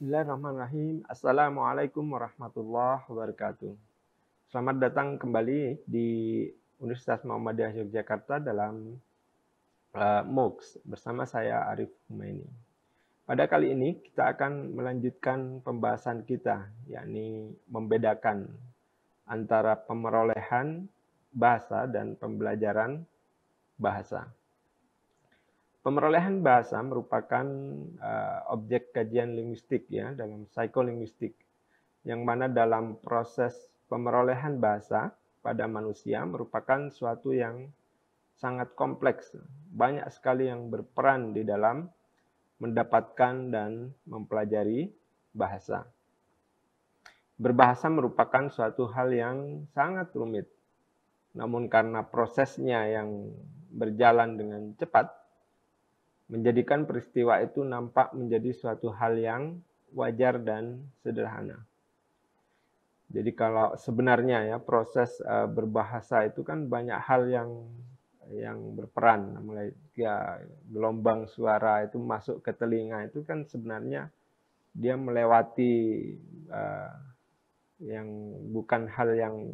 Bismillahirrahmanirrahim. Assalamualaikum warahmatullahi wabarakatuh. Selamat datang kembali di Universitas Muhammadiyah Yogyakarta dalam uh, MOOCs bersama saya Arif Humaini. Pada kali ini kita akan melanjutkan pembahasan kita, yakni membedakan antara pemerolehan bahasa dan pembelajaran bahasa. Pemerolehan bahasa merupakan uh, objek kajian linguistik ya dalam psikolinguistik yang mana dalam proses pemerolehan bahasa pada manusia merupakan suatu yang sangat kompleks. Banyak sekali yang berperan di dalam mendapatkan dan mempelajari bahasa. Berbahasa merupakan suatu hal yang sangat rumit. Namun karena prosesnya yang berjalan dengan cepat, menjadikan peristiwa itu nampak menjadi suatu hal yang wajar dan sederhana. Jadi kalau sebenarnya ya proses uh, berbahasa itu kan banyak hal yang yang berperan mulai ya gelombang suara itu masuk ke telinga itu kan sebenarnya dia melewati uh, yang bukan hal yang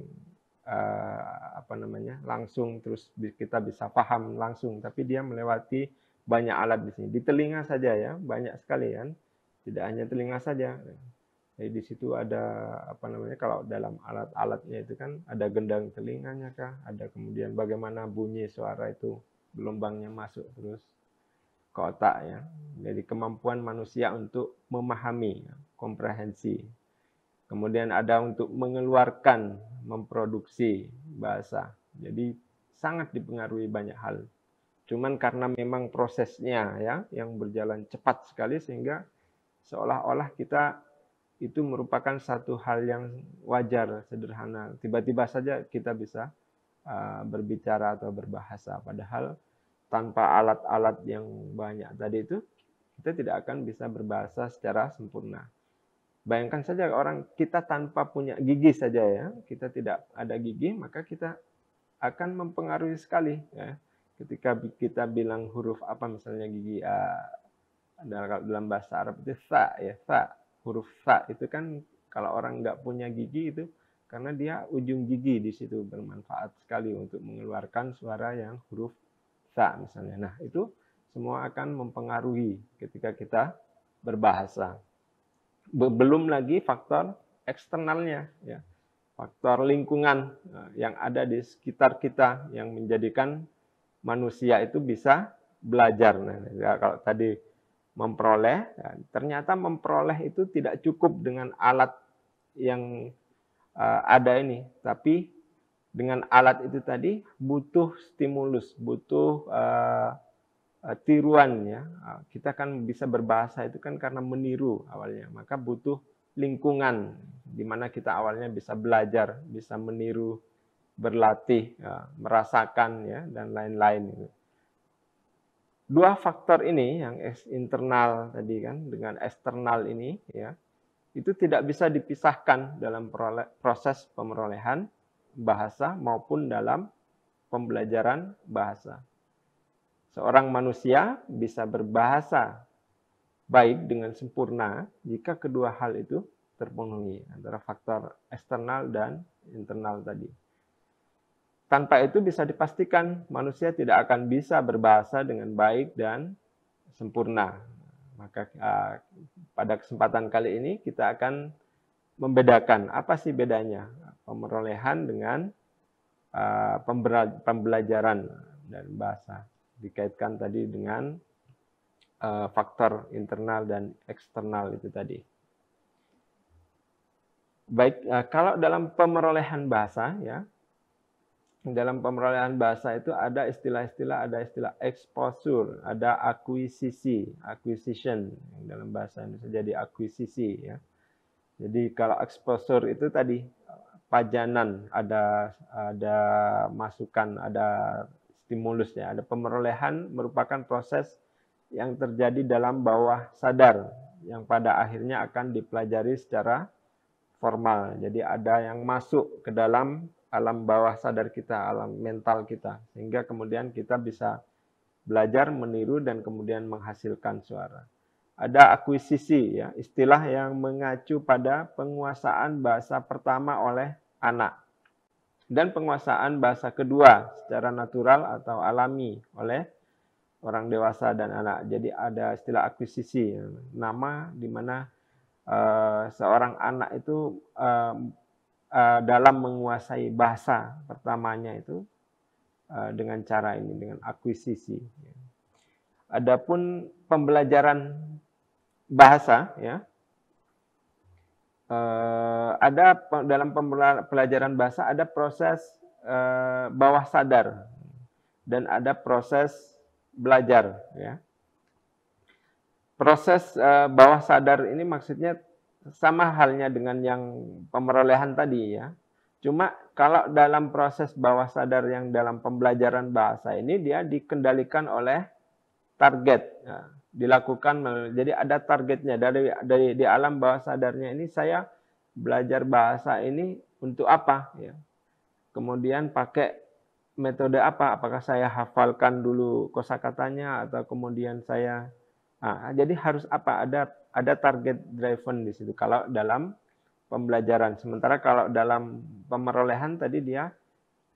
uh, apa namanya langsung terus kita bisa paham langsung tapi dia melewati banyak alat di sini. Di telinga saja ya, banyak sekali kan. Tidak hanya telinga saja. Jadi di situ ada apa namanya kalau dalam alat-alatnya itu kan ada gendang telinganya kah, ada kemudian bagaimana bunyi suara itu gelombangnya masuk terus ke otak ya. Jadi kemampuan manusia untuk memahami, komprehensi. Kemudian ada untuk mengeluarkan, memproduksi bahasa. Jadi sangat dipengaruhi banyak hal Cuman karena memang prosesnya ya yang berjalan cepat sekali sehingga seolah-olah kita itu merupakan satu hal yang wajar, sederhana. Tiba-tiba saja kita bisa uh, berbicara atau berbahasa, padahal tanpa alat-alat yang banyak tadi itu kita tidak akan bisa berbahasa secara sempurna. Bayangkan saja orang kita tanpa punya gigi saja ya, kita tidak ada gigi maka kita akan mempengaruhi sekali ya ketika kita bilang huruf apa misalnya gigi A dalam bahasa Arab itu sa ya sa huruf sa itu kan kalau orang nggak punya gigi itu karena dia ujung gigi di situ bermanfaat sekali untuk mengeluarkan suara yang huruf sa misalnya nah itu semua akan mempengaruhi ketika kita berbahasa belum lagi faktor eksternalnya ya faktor lingkungan eh, yang ada di sekitar kita yang menjadikan manusia itu bisa belajar. Nah, ya, kalau tadi memperoleh, ya, ternyata memperoleh itu tidak cukup dengan alat yang uh, ada ini, tapi dengan alat itu tadi butuh stimulus, butuh uh, tiruan ya. Kita kan bisa berbahasa itu kan karena meniru awalnya, maka butuh lingkungan di mana kita awalnya bisa belajar, bisa meniru berlatih, ya, merasakan ya dan lain-lain. Gitu. Dua faktor ini yang internal tadi kan dengan eksternal ini ya itu tidak bisa dipisahkan dalam proses pemerolehan bahasa maupun dalam pembelajaran bahasa. Seorang manusia bisa berbahasa baik dengan sempurna jika kedua hal itu terpenuhi antara faktor eksternal dan internal tadi. Tanpa itu bisa dipastikan manusia tidak akan bisa berbahasa dengan baik dan sempurna. Maka uh, pada kesempatan kali ini kita akan membedakan apa sih bedanya pemerolehan dengan uh, pembelajaran dan bahasa dikaitkan tadi dengan uh, faktor internal dan eksternal itu tadi. Baik, uh, kalau dalam pemerolehan bahasa ya dalam pemerolehan bahasa itu ada istilah-istilah, ada istilah exposure, ada akuisisi, acquisition dalam bahasa Indonesia jadi akuisisi ya. Jadi kalau exposure itu tadi pajanan, ada ada masukan, ada stimulus ya, ada pemerolehan merupakan proses yang terjadi dalam bawah sadar yang pada akhirnya akan dipelajari secara formal. Jadi ada yang masuk ke dalam alam bawah sadar kita, alam mental kita, sehingga kemudian kita bisa belajar, meniru, dan kemudian menghasilkan suara. Ada akuisisi, ya, istilah yang mengacu pada penguasaan bahasa pertama oleh anak dan penguasaan bahasa kedua secara natural atau alami oleh orang dewasa dan anak. Jadi ada istilah akuisisi, ya. nama di mana uh, seorang anak itu uh, uh, dalam menguasai bahasa pertamanya itu uh, dengan cara ini dengan akuisisi. Adapun pembelajaran bahasa ya uh, ada dalam pembelajaran bahasa ada proses uh, bawah sadar dan ada proses belajar ya proses uh, bawah sadar ini maksudnya sama halnya dengan yang pemerolehan tadi ya. Cuma kalau dalam proses bawah sadar yang dalam pembelajaran bahasa ini dia dikendalikan oleh target. Ya. dilakukan jadi ada targetnya dari dari di alam bawah sadarnya ini saya belajar bahasa ini untuk apa ya. Kemudian pakai metode apa? Apakah saya hafalkan dulu kosakatanya atau kemudian saya Nah, jadi harus apa? Ada ada target driven di situ. Kalau dalam pembelajaran, sementara kalau dalam pemerolehan tadi dia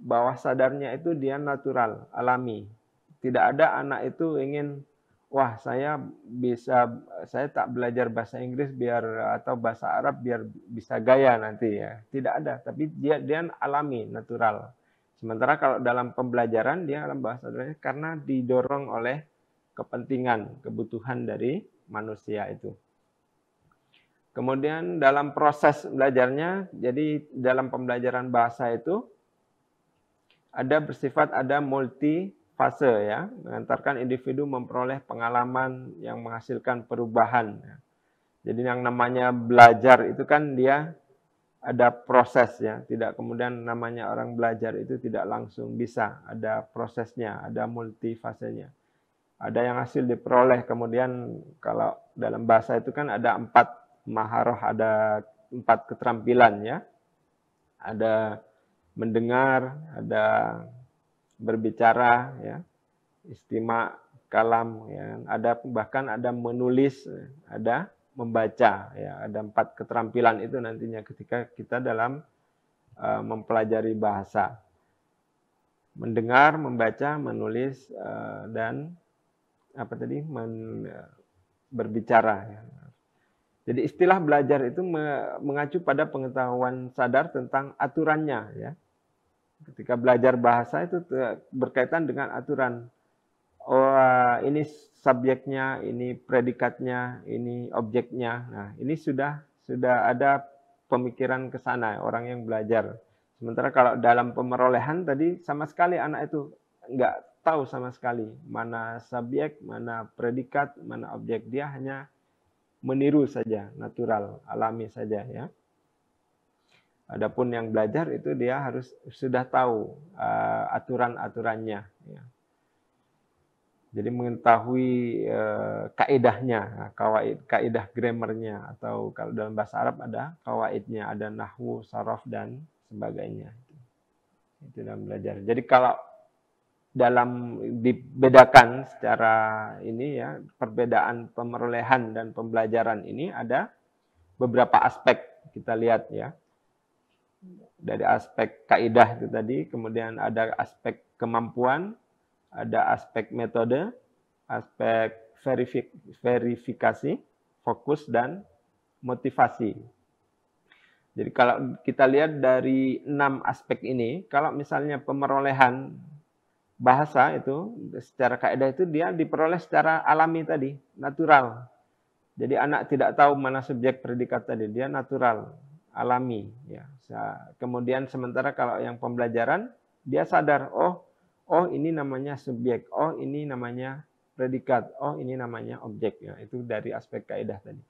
bawah sadarnya itu dia natural, alami. Tidak ada anak itu ingin wah saya bisa saya tak belajar bahasa Inggris biar atau bahasa Arab biar bisa gaya nanti ya. Tidak ada, tapi dia dia alami, natural. Sementara kalau dalam pembelajaran dia dalam bahasa sadarnya karena didorong oleh kepentingan, kebutuhan dari manusia itu. Kemudian dalam proses belajarnya, jadi dalam pembelajaran bahasa itu ada bersifat ada multi fase ya, mengantarkan individu memperoleh pengalaman yang menghasilkan perubahan. Ya. Jadi yang namanya belajar itu kan dia ada proses ya, tidak kemudian namanya orang belajar itu tidak langsung bisa, ada prosesnya, ada multi fasenya ada yang hasil diperoleh kemudian kalau dalam bahasa itu kan ada empat maharoh ada empat keterampilan ya ada mendengar ada berbicara ya istima kalam ya ada bahkan ada menulis ada membaca ya ada empat keterampilan itu nantinya ketika kita dalam uh, mempelajari bahasa mendengar membaca menulis uh, dan apa tadi men, eh, berbicara ya. Jadi istilah belajar itu mengacu pada pengetahuan sadar tentang aturannya ya. Ketika belajar bahasa itu berkaitan dengan aturan. Oh, eh, ini subjeknya, ini predikatnya, ini objeknya. Nah, ini sudah sudah ada pemikiran ke sana orang yang belajar. Sementara kalau dalam pemerolehan tadi sama sekali anak itu nggak tahu sama sekali mana subjek, mana predikat, mana objek. Dia hanya meniru saja, natural, alami saja ya. Adapun yang belajar itu dia harus sudah tahu uh, aturan-aturannya. Ya. Jadi mengetahui uh, eh, kaidahnya, kawaid, kaidah grammarnya atau kalau dalam bahasa Arab ada kawaidnya, ada nahwu, saraf dan sebagainya. Itu dalam belajar. Jadi kalau dalam dibedakan secara ini ya perbedaan pemerolehan dan pembelajaran ini ada beberapa aspek kita lihat ya dari aspek kaidah itu tadi kemudian ada aspek kemampuan ada aspek metode aspek verifik verifikasi fokus dan motivasi jadi kalau kita lihat dari enam aspek ini kalau misalnya pemerolehan bahasa itu secara kaidah itu dia diperoleh secara alami tadi, natural. Jadi anak tidak tahu mana subjek predikat tadi, dia natural, alami ya. Kemudian sementara kalau yang pembelajaran dia sadar, oh oh ini namanya subjek, oh ini namanya predikat, oh ini namanya objek ya. Itu dari aspek kaidah tadi.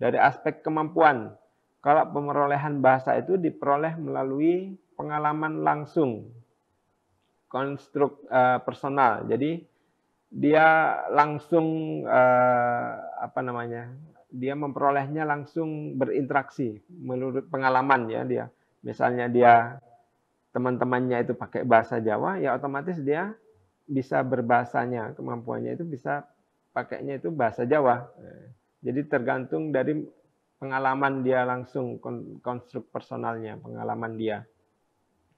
Dari aspek kemampuan, kalau pemerolehan bahasa itu diperoleh melalui pengalaman langsung konstruk uh, personal. Jadi dia langsung uh, apa namanya? Dia memperolehnya langsung berinteraksi menurut pengalaman ya dia. Misalnya dia teman-temannya itu pakai bahasa Jawa, ya otomatis dia bisa berbahasanya, kemampuannya itu bisa pakainya itu bahasa Jawa. Jadi tergantung dari pengalaman dia langsung konstruk personalnya, pengalaman dia.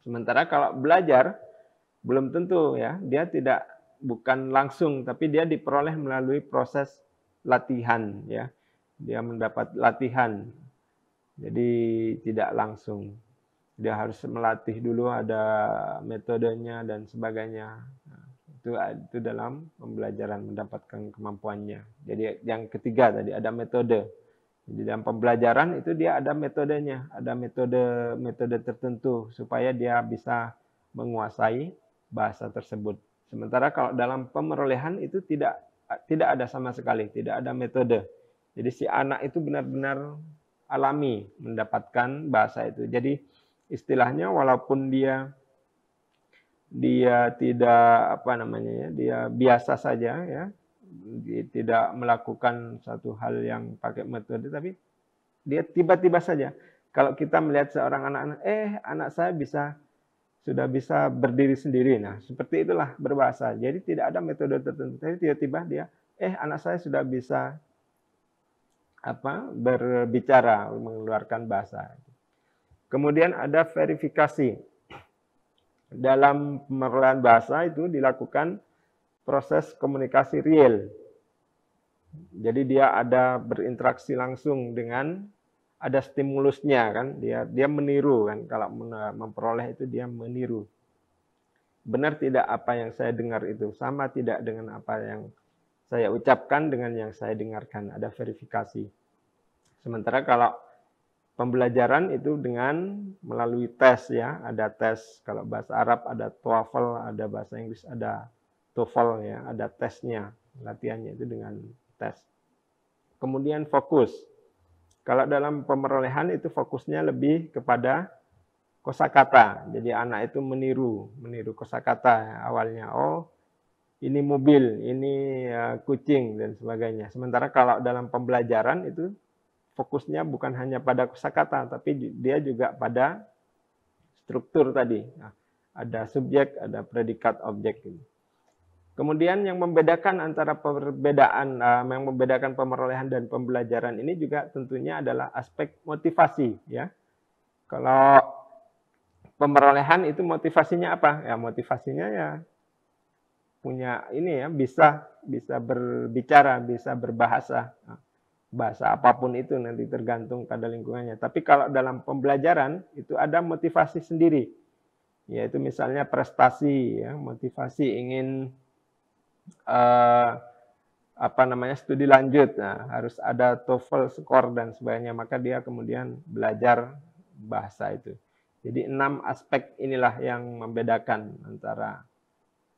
Sementara kalau belajar belum tentu ya dia tidak bukan langsung tapi dia diperoleh melalui proses latihan ya dia mendapat latihan jadi tidak langsung dia harus melatih dulu ada metodenya dan sebagainya itu itu dalam pembelajaran mendapatkan kemampuannya jadi yang ketiga tadi ada metode jadi dalam pembelajaran itu dia ada metodenya ada metode metode tertentu supaya dia bisa menguasai bahasa tersebut. Sementara kalau dalam pemerolehan itu tidak tidak ada sama sekali, tidak ada metode. Jadi si anak itu benar-benar alami mendapatkan bahasa itu. Jadi istilahnya walaupun dia dia tidak apa namanya ya, dia biasa saja ya, tidak melakukan satu hal yang pakai metode tapi dia tiba-tiba saja kalau kita melihat seorang anak-anak eh anak saya bisa sudah bisa berdiri sendiri. Nah, seperti itulah berbahasa. Jadi tidak ada metode tertentu. Tapi tiba-tiba dia, eh anak saya sudah bisa apa berbicara mengeluarkan bahasa. Kemudian ada verifikasi. Dalam pemerolehan bahasa itu dilakukan proses komunikasi real. Jadi dia ada berinteraksi langsung dengan ada stimulusnya kan dia dia meniru kan kalau memperoleh itu dia meniru benar tidak apa yang saya dengar itu sama tidak dengan apa yang saya ucapkan dengan yang saya dengarkan ada verifikasi sementara kalau pembelajaran itu dengan melalui tes ya ada tes kalau bahasa Arab ada TOEFL ada bahasa Inggris ada TOEFL ya ada tesnya latihannya itu dengan tes kemudian fokus kalau dalam pemerolehan itu fokusnya lebih kepada kosakata. Jadi anak itu meniru, meniru kosakata awalnya. Oh, ini mobil, ini eh, kucing dan sebagainya. Sementara kalau dalam pembelajaran itu fokusnya bukan hanya pada kosakata, tapi dia juga pada struktur tadi. Nah, ada subjek, ada predikat, objek. Gitu. Kemudian yang membedakan antara perbedaan eh, yang membedakan pemerolehan dan pembelajaran ini juga tentunya adalah aspek motivasi ya. Kalau pemerolehan itu motivasinya apa? Ya motivasinya ya punya ini ya bisa bisa berbicara, bisa berbahasa. Bahasa apapun itu nanti tergantung pada lingkungannya. Tapi kalau dalam pembelajaran itu ada motivasi sendiri. Yaitu misalnya prestasi ya, motivasi ingin uh, apa namanya studi lanjut, nah, harus ada TOEFL score dan sebagainya, maka dia kemudian belajar bahasa itu. Jadi enam aspek inilah yang membedakan antara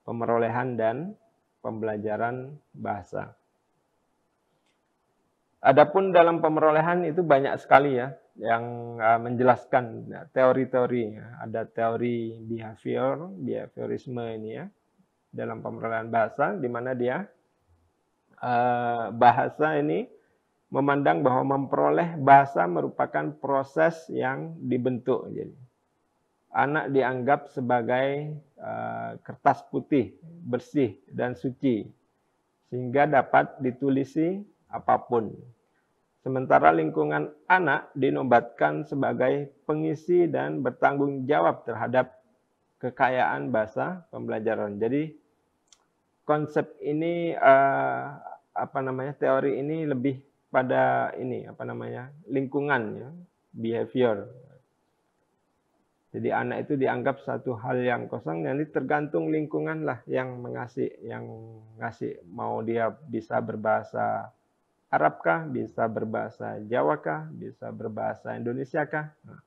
pemerolehan dan pembelajaran bahasa. Adapun dalam pemerolehan itu banyak sekali ya yang eh, menjelaskan teori-teori. Ada teori behavior, behaviorisme ini ya dalam pemerolehan bahasa, di mana dia eh, bahasa ini memandang bahwa memperoleh bahasa merupakan proses yang dibentuk. Jadi anak dianggap sebagai eh, kertas putih, bersih dan suci sehingga dapat ditulisi apapun. Sementara lingkungan anak dinobatkan sebagai pengisi dan bertanggung jawab terhadap kekayaan bahasa pembelajaran. Jadi konsep ini uh, apa namanya teori ini lebih pada ini apa namanya lingkungan ya behavior jadi anak itu dianggap satu hal yang kosong, nanti tergantung lingkungan lah yang mengasih, yang ngasih mau dia bisa berbahasa Arabkah, bisa berbahasa Jawakah, bisa berbahasa Indonesiakah. Nah.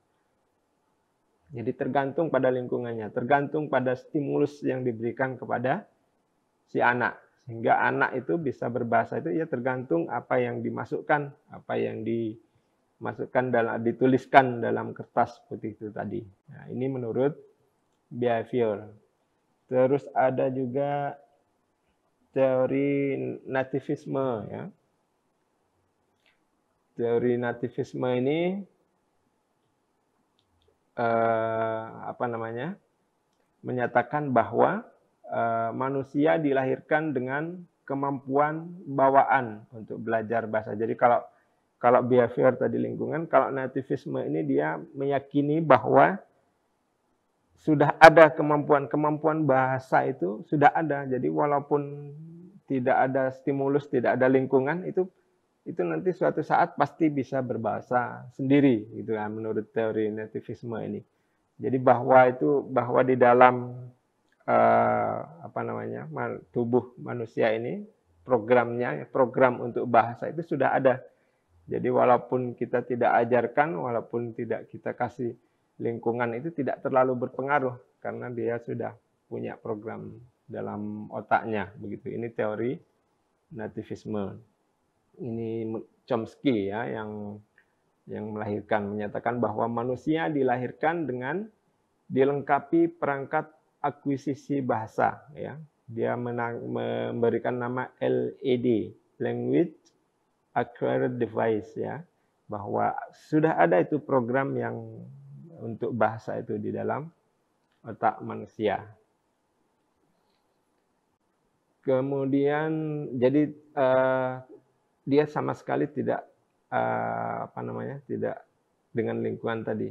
Jadi tergantung pada lingkungannya, tergantung pada stimulus yang diberikan kepada si anak sehingga anak itu bisa berbahasa itu ya tergantung apa yang dimasukkan apa yang dimasukkan dalam dituliskan dalam kertas putih itu tadi nah, ini menurut behavior terus ada juga teori nativisme ya teori nativisme ini eh, apa namanya menyatakan bahwa Eh, manusia dilahirkan dengan kemampuan bawaan untuk belajar bahasa. Jadi kalau kalau behavior tadi lingkungan, kalau nativisme ini dia meyakini bahwa sudah ada kemampuan-kemampuan bahasa itu sudah ada. Jadi walaupun tidak ada stimulus, tidak ada lingkungan itu itu nanti suatu saat pasti bisa berbahasa sendiri gitu kan menurut teori nativisme ini. Jadi bahwa itu bahwa di dalam Eh, apa namanya man, tubuh manusia ini programnya program untuk bahasa itu sudah ada jadi walaupun kita tidak ajarkan walaupun tidak kita kasih lingkungan itu tidak terlalu berpengaruh karena dia sudah punya program dalam otaknya begitu ini teori nativisme ini Chomsky ya yang yang melahirkan menyatakan bahwa manusia dilahirkan dengan dilengkapi perangkat akuisisi bahasa ya. Dia menang, memberikan nama LED, language acquired device ya, bahwa sudah ada itu program yang untuk bahasa itu di dalam otak manusia. Kemudian jadi uh, dia sama sekali tidak uh, apa namanya? tidak dengan lingkungan tadi,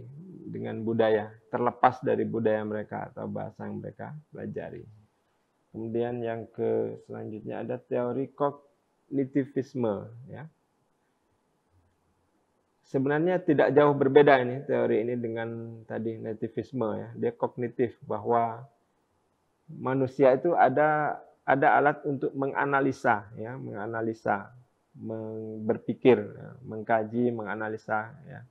dengan budaya, terlepas dari budaya mereka atau bahasa yang mereka pelajari. Kemudian yang ke selanjutnya ada teori kognitivisme ya. Sebenarnya tidak jauh berbeda ini teori ini dengan tadi nativisme ya. Dia kognitif bahwa manusia itu ada ada alat untuk menganalisa ya, menganalisa, berpikir, ya, mengkaji, menganalisa ya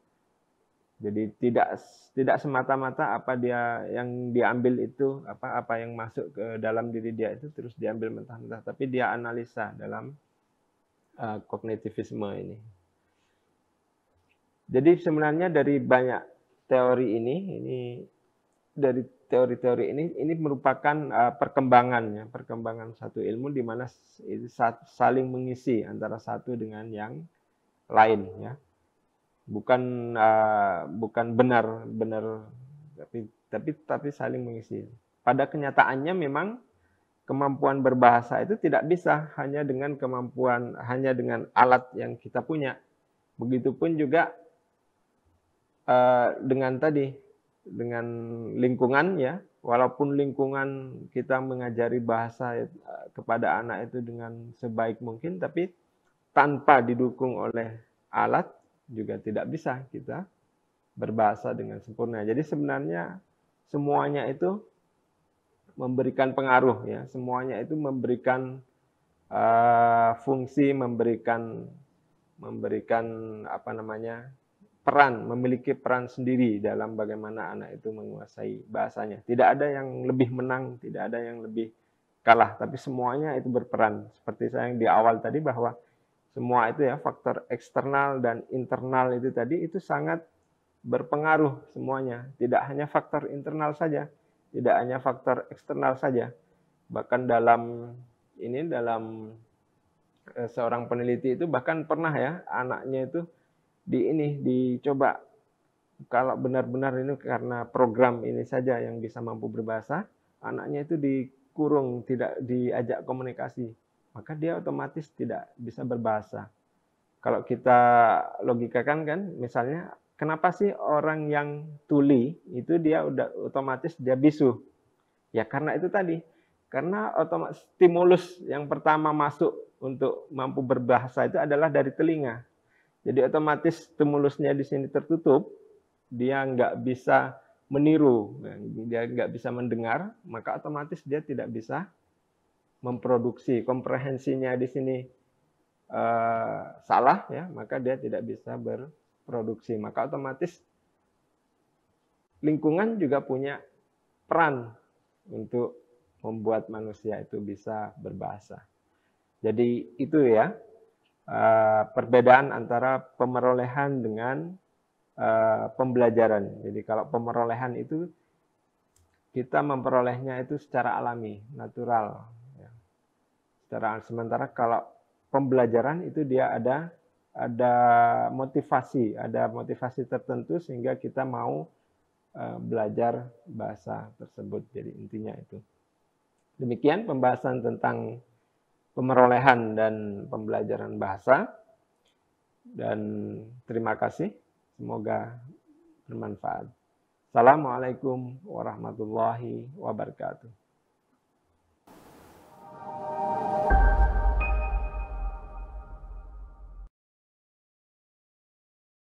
jadi tidak tidak semata-mata apa dia yang diambil itu apa apa yang masuk ke dalam diri dia itu terus diambil mentah-mentah, tapi dia analisa dalam uh, kognitivisme ini. Jadi sebenarnya dari banyak teori ini, ini dari teori-teori ini ini merupakan uh, ya perkembangan satu ilmu di mana saling mengisi antara satu dengan yang lain ya bukan uh, bukan benar benar tapi tapi tapi saling mengisi pada kenyataannya memang kemampuan berbahasa itu tidak bisa hanya dengan kemampuan hanya dengan alat yang kita punya begitupun juga uh, dengan tadi dengan lingkungan ya walaupun lingkungan kita mengajari bahasa eh, kepada anak itu dengan sebaik mungkin tapi tanpa didukung oleh alat juga tidak bisa kita berbahasa dengan sempurna. Jadi sebenarnya semuanya itu memberikan pengaruh ya, semuanya itu memberikan uh, fungsi, memberikan memberikan apa namanya peran, memiliki peran sendiri dalam bagaimana anak itu menguasai bahasanya. Tidak ada yang lebih menang, tidak ada yang lebih kalah, tapi semuanya itu berperan. Seperti saya yang di awal tadi bahwa semua itu ya faktor eksternal dan internal itu tadi itu sangat berpengaruh semuanya. Tidak hanya faktor internal saja, tidak hanya faktor eksternal saja. Bahkan dalam ini dalam e, seorang peneliti itu bahkan pernah ya anaknya itu di ini dicoba kalau benar-benar ini karena program ini saja yang bisa mampu berbahasa, anaknya itu dikurung, tidak diajak komunikasi maka dia otomatis tidak bisa berbahasa. Kalau kita logikakan kan, misalnya kenapa sih orang yang tuli itu dia udah otomatis dia bisu? Ya karena itu tadi, karena otomatis stimulus yang pertama masuk untuk mampu berbahasa itu adalah dari telinga. Jadi otomatis stimulusnya di sini tertutup, dia nggak bisa meniru, dia nggak bisa mendengar, maka otomatis dia tidak bisa memproduksi komprehensinya di sini eh, salah ya maka dia tidak bisa berproduksi maka otomatis lingkungan juga punya peran untuk membuat manusia itu bisa berbahasa jadi itu ya eh, perbedaan antara pemerolehan dengan eh, pembelajaran jadi kalau pemerolehan itu kita memperolehnya itu secara alami, natural, Secara sementara kalau pembelajaran itu dia ada ada motivasi, ada motivasi tertentu sehingga kita mau eh, belajar bahasa tersebut. Jadi intinya itu. Demikian pembahasan tentang pemerolehan dan pembelajaran bahasa. Dan terima kasih. Semoga bermanfaat. Assalamualaikum warahmatullahi wabarakatuh.